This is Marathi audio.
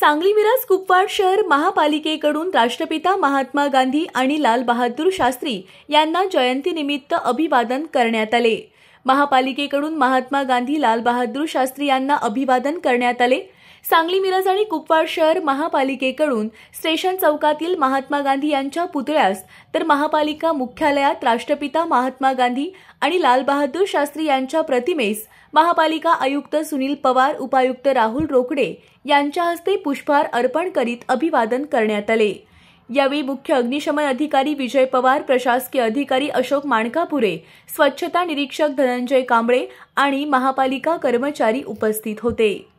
सांगली मिरज कुपवाड शहर महापालिकेकडून राष्ट्रपिता महात्मा गांधी आणि लालबहादूर शास्त्री यांना जयंतीनिमित्त अभिवादन करण्यात आले महापालिकेकडून महात्मा गांधी लालबहादूर शास्त्री यांना अभिवादन करण्यात आले सांगली मिरज आणि कुपवाड शहर महापालिकेकडून स्टेशन चौकातील महात्मा गांधी यांच्या पुतळ्यास तर महापालिका मुख्यालयात राष्ट्रपिता महात्मा गांधी आणि लालबहादूर शास्त्री यांच्या प्रतिमेस महापालिका आयुक्त सुनील पवार उपायुक्त राहुल रोकडे यांच्या हस्ते पुष्पहार अर्पण करीत अभिवादन करण्यात आले यावेळी मुख्य अग्निशमन अधिकारी विजय पवार प्रशासकीय अधिकारी अशोक माणकापुरे स्वच्छता निरीक्षक धनंजय कांबळे आणि महापालिका कर्मचारी उपस्थित होते